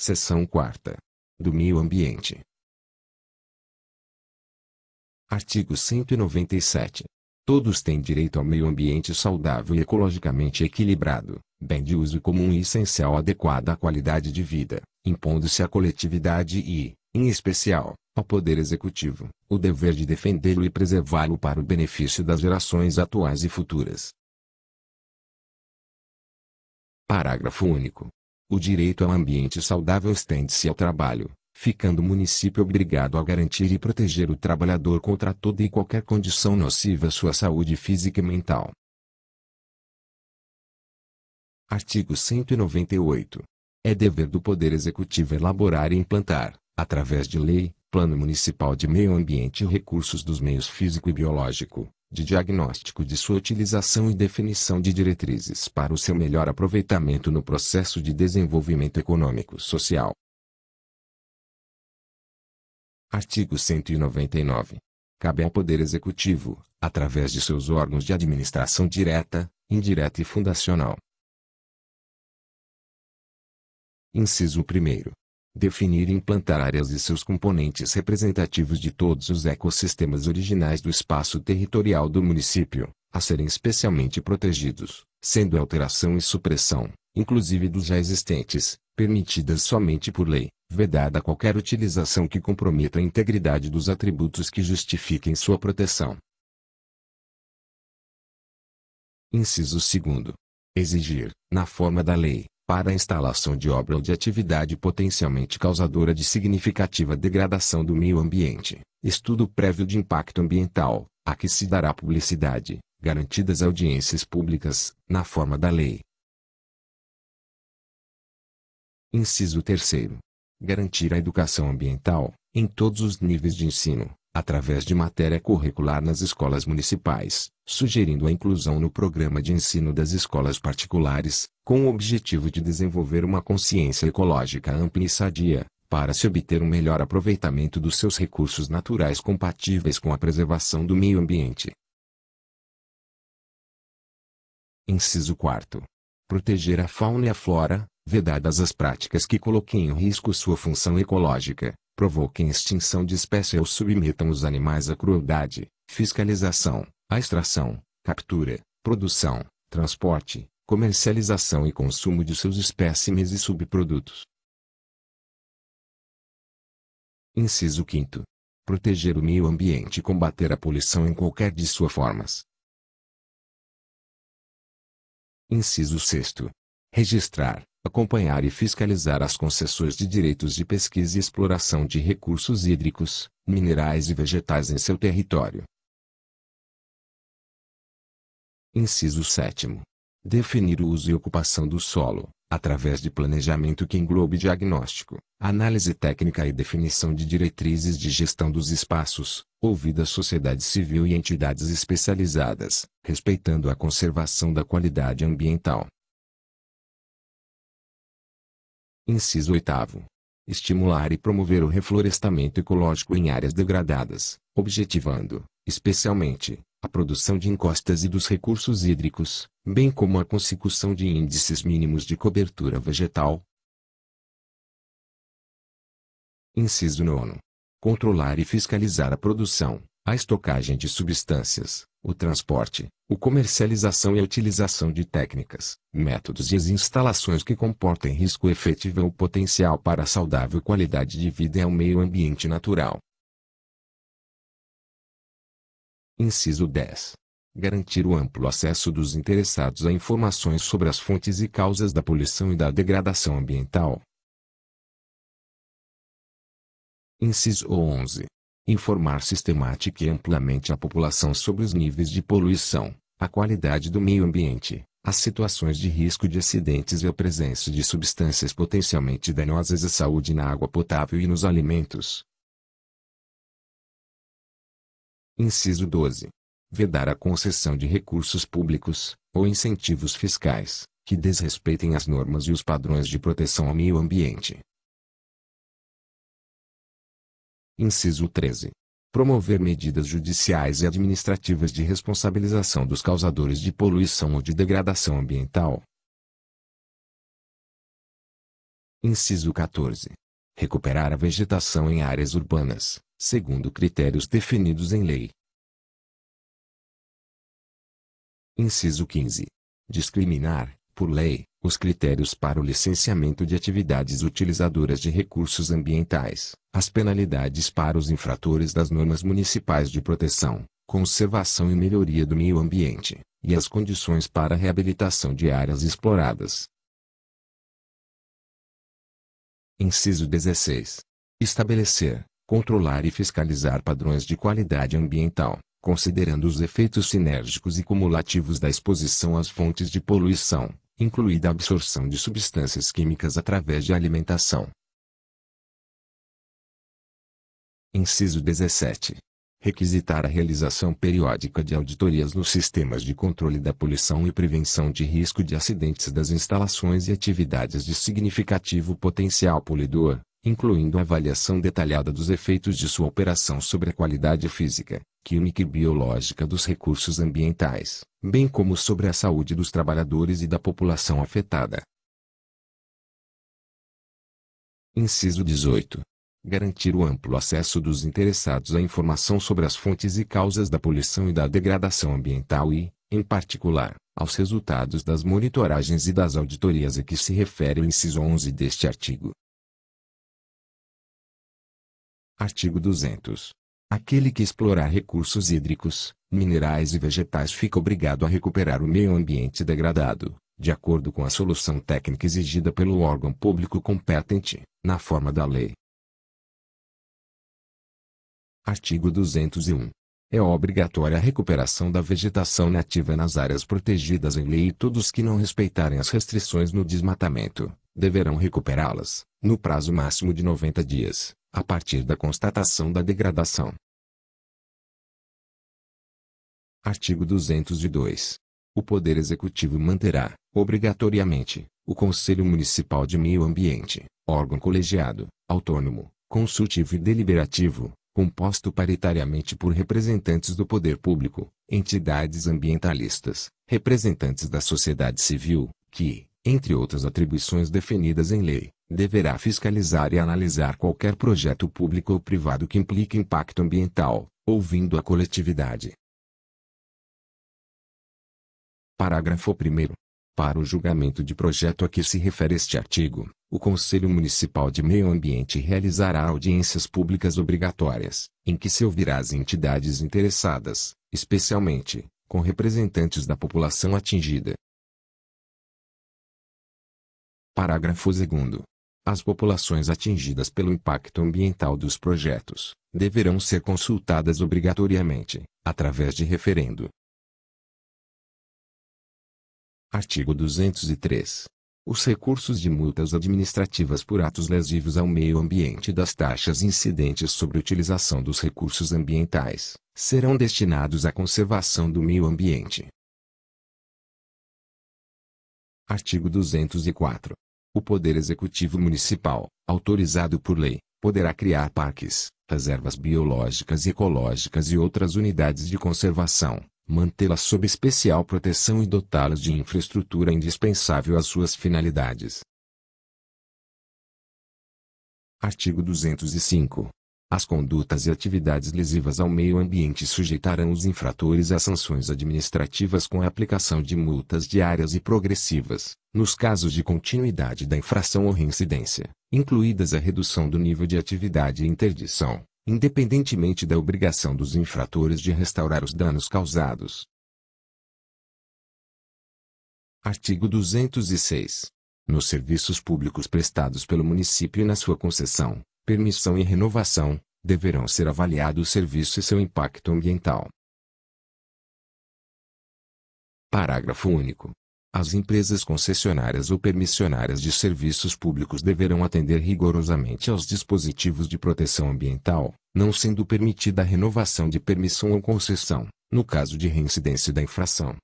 Seção 4. Do meio ambiente. Artigo 197. Todos têm direito ao meio ambiente saudável e ecologicamente equilibrado, bem de uso comum e essencial adequado à qualidade de vida, impondo-se à coletividade e, em especial, ao Poder Executivo, o dever de defendê-lo e preservá-lo para o benefício das gerações atuais e futuras. Parágrafo único. O direito a é um ambiente saudável estende-se ao trabalho, ficando o município obrigado a garantir e proteger o trabalhador contra toda e qualquer condição nociva à sua saúde física e mental. Artigo 198. É dever do Poder Executivo elaborar e implantar, através de lei, Plano Municipal de Meio Ambiente e recursos dos meios físico e biológico, de diagnóstico de sua utilização e definição de diretrizes para o seu melhor aproveitamento no processo de desenvolvimento econômico-social. Artigo 199. Cabe ao Poder Executivo, através de seus órgãos de administração direta, indireta e fundacional. Inciso 1 definir e implantar áreas e seus componentes representativos de todos os ecossistemas originais do espaço territorial do município, a serem especialmente protegidos, sendo alteração e supressão, inclusive dos já existentes, permitidas somente por lei, vedada qualquer utilização que comprometa a integridade dos atributos que justifiquem sua proteção. Inciso 2. Exigir, na forma da lei, para a instalação de obra ou de atividade potencialmente causadora de significativa degradação do meio ambiente, estudo prévio de impacto ambiental, a que se dará publicidade, garantidas audiências públicas, na forma da lei. Inciso 3. Garantir a educação ambiental, em todos os níveis de ensino, através de matéria curricular nas escolas municipais, sugerindo a inclusão no programa de ensino das escolas particulares, com o objetivo de desenvolver uma consciência ecológica ampla e sadia, para se obter um melhor aproveitamento dos seus recursos naturais compatíveis com a preservação do meio ambiente. Inciso 4. Proteger a fauna e a flora, vedadas as práticas que coloquem em risco sua função ecológica, provoquem extinção de espécie ou submetam os animais à crueldade, fiscalização, à extração, captura, produção, transporte, comercialização e consumo de seus espécimes e subprodutos. Inciso 5. Proteger o meio ambiente e combater a poluição em qualquer de suas formas. Inciso 6. Registrar, acompanhar e fiscalizar as concessões de direitos de pesquisa e exploração de recursos hídricos, minerais e vegetais em seu território. Inciso 7 Definir o uso e ocupação do solo, através de planejamento que englobe diagnóstico, análise técnica e definição de diretrizes de gestão dos espaços, ouvida a sociedade civil e entidades especializadas, respeitando a conservação da qualidade ambiental. Inciso 8. Estimular e promover o reflorestamento ecológico em áreas degradadas, objetivando, especialmente, a produção de encostas e dos recursos hídricos, bem como a consecução de índices mínimos de cobertura vegetal. Inciso 9. Controlar e fiscalizar a produção, a estocagem de substâncias, o transporte, a comercialização e a utilização de técnicas, métodos e as instalações que comportem risco efetivo ou potencial para a saudável qualidade de vida e ao meio ambiente natural. Inciso 10. Garantir o amplo acesso dos interessados a informações sobre as fontes e causas da poluição e da degradação ambiental. Inciso 11. Informar sistemática e amplamente a população sobre os níveis de poluição, a qualidade do meio ambiente, as situações de risco de acidentes e a presença de substâncias potencialmente danosas à saúde na água potável e nos alimentos, Inciso 12. Vedar a concessão de recursos públicos, ou incentivos fiscais, que desrespeitem as normas e os padrões de proteção ao meio ambiente. Inciso 13. Promover medidas judiciais e administrativas de responsabilização dos causadores de poluição ou de degradação ambiental. Inciso 14. Recuperar a vegetação em áreas urbanas, segundo critérios definidos em lei. Inciso 15. Discriminar, por lei, os critérios para o licenciamento de atividades utilizadoras de recursos ambientais, as penalidades para os infratores das normas municipais de proteção, conservação e melhoria do meio ambiente, e as condições para a reabilitação de áreas exploradas. Inciso 16. Estabelecer, controlar e fiscalizar padrões de qualidade ambiental, considerando os efeitos sinérgicos e cumulativos da exposição às fontes de poluição, incluída a absorção de substâncias químicas através de alimentação. Inciso 17. Requisitar a realização periódica de auditorias nos sistemas de controle da poluição e prevenção de risco de acidentes das instalações e atividades de significativo potencial poluidor, incluindo a avaliação detalhada dos efeitos de sua operação sobre a qualidade física, química e biológica dos recursos ambientais, bem como sobre a saúde dos trabalhadores e da população afetada. Inciso 18. Garantir o amplo acesso dos interessados à informação sobre as fontes e causas da poluição e da degradação ambiental e, em particular, aos resultados das monitoragens e das auditorias a que se refere o inciso 11 deste artigo. Artigo 200. Aquele que explorar recursos hídricos, minerais e vegetais fica obrigado a recuperar o meio ambiente degradado, de acordo com a solução técnica exigida pelo órgão público competente, na forma da lei. Artigo 201. É obrigatória a recuperação da vegetação nativa nas áreas protegidas em lei e todos que não respeitarem as restrições no desmatamento, deverão recuperá-las, no prazo máximo de 90 dias, a partir da constatação da degradação. Artigo 202. O Poder Executivo manterá, obrigatoriamente, o Conselho Municipal de Meio Ambiente, órgão colegiado, autônomo, consultivo e deliberativo, composto paritariamente por representantes do poder público, entidades ambientalistas, representantes da sociedade civil, que, entre outras atribuições definidas em lei, deverá fiscalizar e analisar qualquer projeto público ou privado que implique impacto ambiental, ouvindo a coletividade. Parágrafo 1. Para o julgamento de projeto a que se refere este artigo, o Conselho Municipal de Meio Ambiente realizará audiências públicas obrigatórias, em que se ouvirá as entidades interessadas, especialmente, com representantes da população atingida. Parágrafo 2. As populações atingidas pelo impacto ambiental dos projetos deverão ser consultadas obrigatoriamente, através de referendo. Artigo 203. Os recursos de multas administrativas por atos lesivos ao meio ambiente e das taxas incidentes sobre utilização dos recursos ambientais serão destinados à conservação do meio ambiente. Artigo 204. O Poder Executivo Municipal, autorizado por lei, poderá criar parques, reservas biológicas e ecológicas e outras unidades de conservação, mantê-las sob especial proteção e dotá-las de infraestrutura indispensável às suas finalidades. Artigo 205. As condutas e atividades lesivas ao meio ambiente sujeitarão os infratores a sanções administrativas com a aplicação de multas diárias e progressivas, nos casos de continuidade da infração ou reincidência, incluídas a redução do nível de atividade e interdição, independentemente da obrigação dos infratores de restaurar os danos causados. Artigo 206. Nos serviços públicos prestados pelo município e na sua concessão, permissão e renovação, deverão ser avaliado o serviço e seu impacto ambiental. Parágrafo único. As empresas concessionárias ou permissionárias de serviços públicos deverão atender rigorosamente aos dispositivos de proteção ambiental, não sendo permitida a renovação de permissão ou concessão, no caso de reincidência da infração,